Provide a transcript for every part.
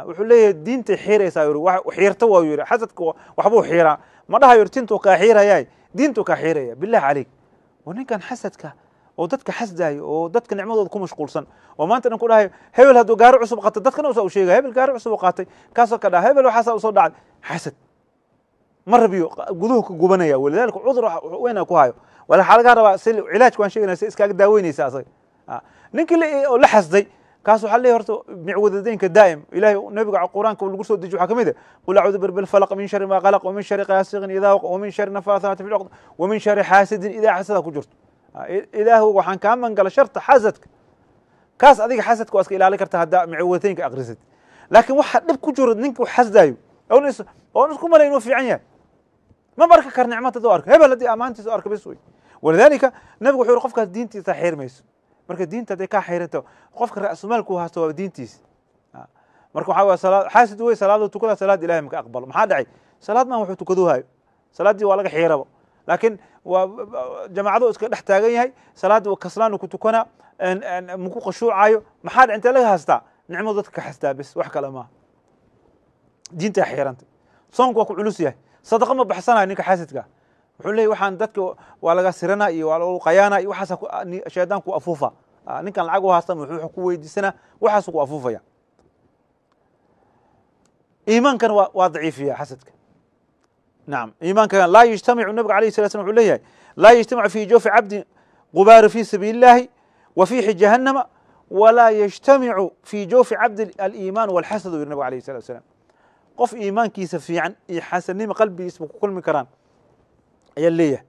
wuxuu leeyahay diintay xiiraysaa xiirta waa yidhi xasadka waxbuu xiiraa ma dhaha yidhi tintuu kaa xiirayay diintuu kaa xiiraya billah calayk waa ninkan xasadka oo dadka xasdaayo oo dadka nicmadooda ku mashquulsan oo maanta dhan ku dhahayo hebel hadduu gaari cusub qaatay dadkana usaa u sheegaya hebel gaari cusub qaatay kaasoo ka dhaha hebel waxaasaa usoo dhacay xasad ma rabiyo guduhu ka gubanaya walidaalika cudur weyna ku hayo wala waxaa lagaa rabaa si cilaajka waan sheegaynaa si iskaaga daaweynaysa asaga ah, ninkii oo la xasday kaas waxa leeyahy horta micwadadaynka daa'im ilahay nabiga qur'aanka lagu soo deji waxa ka mid ah qul acuudu birbil falaq min shari ma qalaq wamin shari qaasiqin idaa waqa wamin shari nafaasaati filcuqd wamin shari xaasidin idaa xasada ku jirto ah, ilaahu waxaan kaa mangala sharta xasadka kaas adiga xasadka waa iska ilaali karta haddaa micwadadaynka akrisid laakiin waxa dhib ku jiro ninka wax xasdaayo oon isku malay inuu fiican yahay maba arki kar nicmatadoo arko hebel haddii amaantiisa arko bis wey walidaalika nabigu wuxuu yihi qofkaas diintiisa xirmayso marka diinta haday kaa xiranto qofka rasumaalku haasto waa diintiis ah, marka waxaa xaasid wey salaad tukada salaad ilahay maka aqbalo maxaa dhacay salaad maan wuxuu tukaduu hayo salaaddii waa laga xiirabo laakiin waa jamaacaduu iska dhex taagan yahay salaaddii kaslaanu ku tukanaa maku khushuucayo maxaa dhac intee laga haastaa nicmadu dadka ka hastaa bes wax kale maaha diintaa xiiranta soonku waa ku culus yahay sadaqa ma baxsanayo ninka xaasidka wuxuu leeyay waxaan dadka waa laga siranaa iyo waa lagu qayaanaa iyo waxaasa shaydaan ku afuufaa Ah, ninkan lacag u haastan wuxuu ku weydiisanaa waxaasu ku afuufaya iimaankana waa daciifiya xasadka naam iimaanka laa yajtamicu nabiga alayh sala slam wuxuu leeyahay laa yajtamicu fi jofi cabdi qubaaru fi sabiili wa fiixi jahannama walaa yajtamicu fi jofi cabdi aliimaan walxasad u yiri nabig salatu wasalaam qof iimaankiisa fiican iyo xasadnima qalbigiisba ku kulmi karaan ayaa leeyahay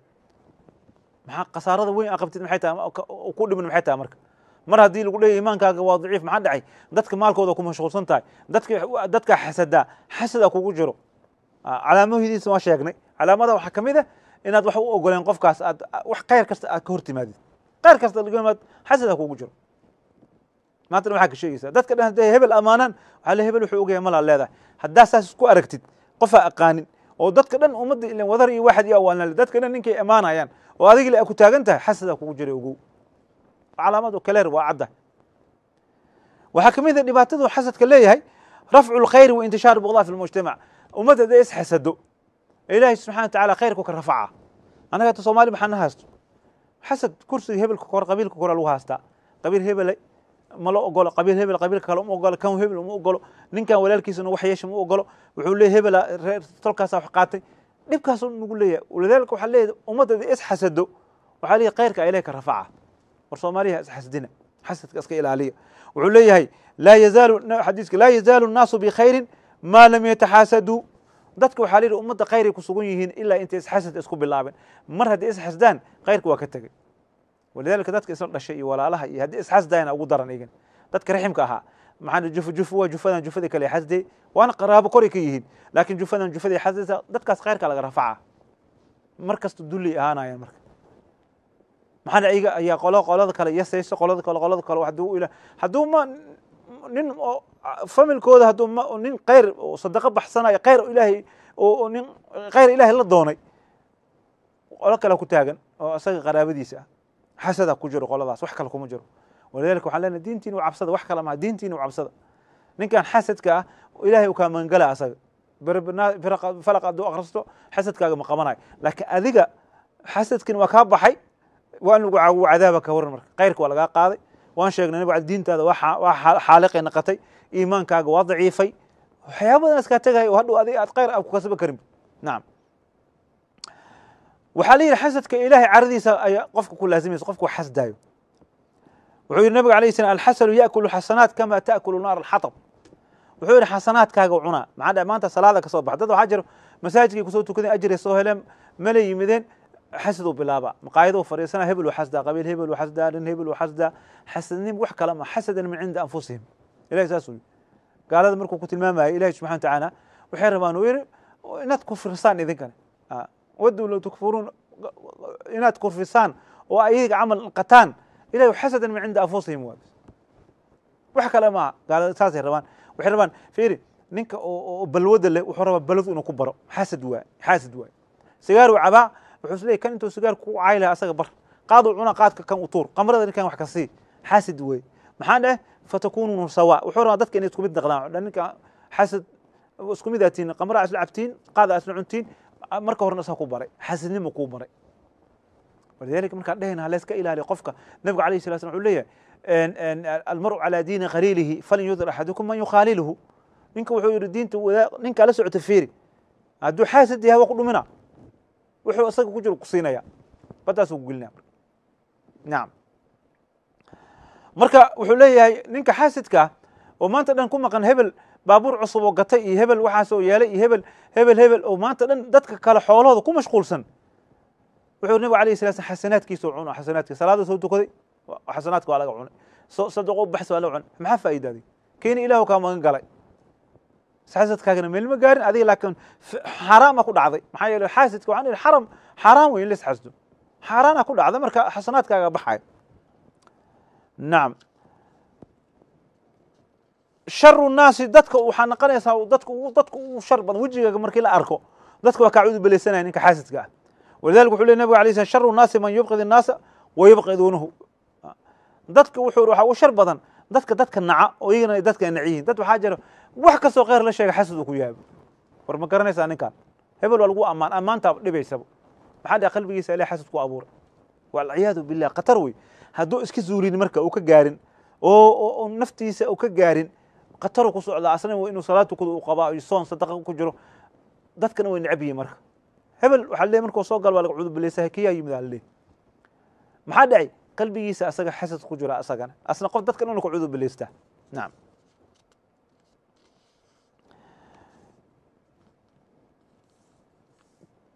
maxaa khasaarada weyn a qabtid maxay tahay ku dhimin maxay tahay marka mar haddii lagu leeya imaankaaga waa daciif maxaa dhacay dadka maalkooda ku mashquulsan tahay dadka xasadaa xasada kugu jiro ah, calaamadiisa waa sheegnay calaamada waxaa ka mid a ah inaad wax u ogoleen qofkaas aad wax khayr kasta aad ka hortimaadid khayr kasta ad xasada kugu jiro maantana waxaa ka sheegaysaa dadka dhan hadday hebel ammaanaan waxaa le hebel wuxuu ogaya malaad leedahay haddaa saas isku aragtid qofaa aqaanin oo dadka dhan ummadda ilan wadar iyo waxad iyo awaalnale dadka dhan ninkay ammaanayaan oo adigila a ku taagan tahay xasada kugu jira ogow calaamad kaleer waa cadda waxaa ka mid dhibaatadu xasadka leeyahay rafcu lkhayri wa intishaar bukdaa fi lmujtamac ummadda haday isxasado ilaahay subxana watacala khayrku ka rafaca annaga hata soomaali maxaana haasto xasad kursiga hebelka kore qabiilka kore lagu haastaa qabiil hebele ma la ogolo qabiil hebel qabiilka kale uma ogolo kan hebel uma ogolo ninkan walaalkiisana wax yeesha ma ogolo wuxuu leey hebela reer tolkaasa wax qaatay dhibkaasuu nagu leeyahay walidaalika waxaa leeyahay ummadda haday isxasado waxaa leeyahay khayrka ilahay ka rafaca war soomaaliya isxasdina xasadka iska ilaaliya wuxuu leeyahay laa yazaalu xadiiska laa yazaalu الnaasu bikhayri maa lam yataxaasaduu dadka waxaa la yidhi ummadda khayray ku sugan yihiin ilaa intay isxasad isku bilaabeen mar haddii isxasdaan khayrka waa ka tegey walidalika dadka isla dhashay iyo walaalaha iyo haddii isxasdaana ugu daran igan dadka raximka ahaa maxaan jufjufu waa jufadan jufada kale xasday waana qaraabo koray ka yihiin laakiin jufadan jufaday xasdaysa dadkaas khayrka laga rafacaa mar kasta dulli ahaanayaan marka maxamed ciige ayaa qolo qolada kale yasayso qolada kale qolada kale haduu ila hadduu ma nin familkooda hadduu nin khayr sadaqa baxsanayo khayr ilaahay nin khayr ilaahay la doonay qolo kalea ku taagan oo isaga qaraabadiisa ah ku jiro qoladaas wax kale kuma jiro walidalika waxaan leenahay diintiina cabsada wax kale maha diintiina cabsada ninkan xasadka ah ilaahay u kaa magangala asaga berfalaq hadduu akhristo xasadkaaga ma qabanayo laakiin adiga xasadkiina waa kaa baxay waa in lagu caawiyo cadaaba ka waran marka khayrka waa lagaa qaaday waan sheegnay nabiga diintaada waa xaaliqay naqatay iimaankaaga waa daciifay waxyaabadan iskaa tegay oo hadhow adiga aad khayr aad ku kasaba karin nacam waxaa la yidhi xasadka ilaahay caradiisa ayaa qofka ku laasimaysa qofku xasdaayo wuxuu yidhi nabiga alayh salam alxasanu yaakulu xasanaat kama taakulu naar alxatab wuxuu yidhi xasanaadkaaga cunaa maxaa maanta salaada ka soo baxa dad waxaa jira masaajidkay kusoo tukadeen ajray soo heleen malay yimideen xasiduu bilaaba maqaayaduu fadhiisana hebel xasdaa qabiil hebel xasdaa nin hebel xasdaa xasadnim wax kale ma xasadan min cinda anfusihim ilahi saas uu gaalada markuu ku tilmaamayay ilahi subxana watacaala waxay rabaan uu yidhi inaad kufrisaan idinkane waduu low tukfuruun inaad kufrisaan oo ayaga camal qataan ilahi xasadan min cinda anfusihim waa wax kale maaha gaalada saasay rabaan waxay rabaan fiiri ninka oo balwada leh wuxuu rabaa balwad inuu ku baro xasad waay xasid waay sigaar uu cabaa wuxuu isleeyahy kan intuu sigaarku u caylaha asaga bar qaadu cuna qaadka kan u tuur qamrada ninkan wax ka sii xaasid wey maxaa dheh fatakunuun sawa wuxuu rabaa dadka inay isku mid naqdaan ninka xaasid isku mid aatiin qamra aa isla cabtiin qaada aa isla cuntiin marka horena isaa ku baray xaasidnimo kuu baray walidalika markaan dhehayna halayska ilaaliya qofka nabiga alayh sala slam wuxuu leeyahay almaru calaa diini khaliilihi falin yudir axadukum man yukhaaliluhu ninka wuxuu yidhi diinta ninkaa la socota fiiri hadduu xaasid yahay waa ku dhumina wuxuu isaga ku jiro kusiinaya baddaasuu kugelinaya nacam marka wuxuu leeyahay ninka xaasidkaa ah, oo maanta dhan ku maqan hebel baabuur cusub oo gatay iyo hebel waxaas oo yeelay iyo hebel hebel hebel oo maanta dhan dadka kale xoolahooda ku mashquulsan wuxuu nabigu alayh sala slam xasanaadkiisa oo cuno xasanaadkiisa salaada soo tukaday xasanaadka waa laga cunay sadaqo baxs waa laga cunay maxaa faa'iidaaday keeni ilaahu kaa magan galay xasadkaagana meelma gaarin adiga laakiin xaaraama ku dhacday maxaa yeele xaasidka waxaan idhi xaram xaaraan weyn leys xasdo xaaraana ku dhacda marka xasanaadkaaga baxaya nacam sharu naasi dadka waxaa naqonaysaa dadku dadka ugu shar badan wejigaaga markii la arko dadka waa kaa cudubeleysanaya ninka xaasidka ah walidalika wuxu ley nabig alay sl sharu naasi man yubqid innaasa wa yubqiduunahu dadka wuxuu waxaa ugu shar badan dadka dadka naca oo iyagana dadka nac yihiin dad waxaa jira wax kastoo kheyr la sheega xasad uu ku yaabo war ma garanaysaa ninkaan hebel waa lagu ammaan ammaantaa dhibaysaba maxaa dhe qalbigiisa ilah xasad ku abuuray walciyaadu billah khatar wey hadduu iska zuulin marka uu ka gaarin oo naftiisa uu ka gaarin khataru ku socdaa asna inuu salaatu kuda u qabaa iyo soon sadaqa ku jiro dadkana way necab yihiin marka hebel waxaa leey markuu soo gal waa laga cudubeleysaa kiyaa yimid aa leey maxaa dhacay qalbigiisa asaga xasad ku jira asagana asna qof dadkan inuu ka cudubeleystaa nacam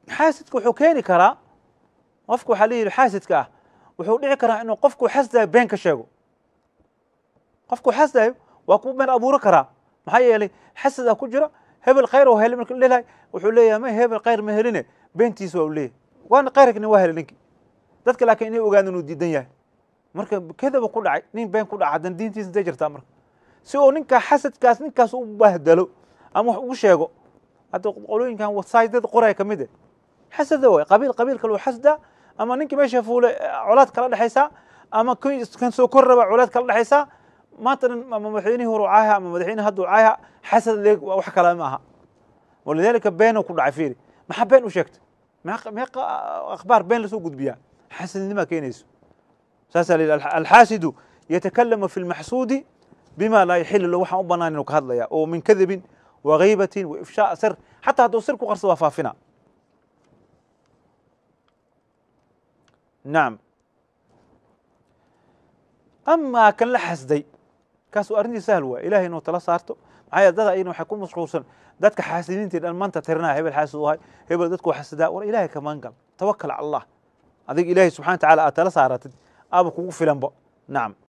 xaasidka wuxuu keeni karaa qofka waxaa la yidhi xaasidka ah wuxuu dhici karaa inuu qofkuu xasdayo been ka sheego qofkuu xasdayo waa kuu been abuuro karaa maxaa yeelay xasada ku jira hebel khayr oo helay marka lelahay wuxuu leeyahay ma hebel khayr ma heline beentiisa waa u leeyahay waana khayrkina waa helay ninkii dadka laakiin inay ogaadaan inuu diidan yahay marka kadaba ku dhacay nin been ku dhaca haddana diintiisa intay jirtaa marka si uu ninkaa xasadkaas ninkaas u bahdalo ama wax ugu sheego hadda qolooyinkan wasaay dad qoray ka mid eh xasada way qabiil qabiilka lagu xasda ama ninka meesha fuulay colaad kala dhexaysa ama kan soo kor raba colaad kala dhexaysa maanta nin ama madaxweynihii hore caaha ama madaxweyne hadda caaha xasad leeg waa wax kale ma aha walidaalika beenuu ku dhacay fiiri maxaa been u sheegtay maxaa uh, akhbaar been lasoo gudbiyaa xasadnima keenayso saasaa la yidhi alxaasidu yatakalamu fi lmaxsuudi bima laa yaxilu lahu waxaan u bannaan inuu ka hadlaya oo min kadibin wa ghaybati wa ifshaa'a sir xataa hadduu sir ku qarsa waa faafina nacam amaa kan la xasday kaas waa arrintii sahl waay ilahay inuu tala saarto maxaa dad ayna waxay ku mashquulsan dadka xaasidiintii dhan maanta tirinaa hebel xaasid uhay hebel dadku xasidaa war ilaahay kamaan gal tawakal cala allah adiga ilaahay subxana wa tacala aad tala saaratid aaba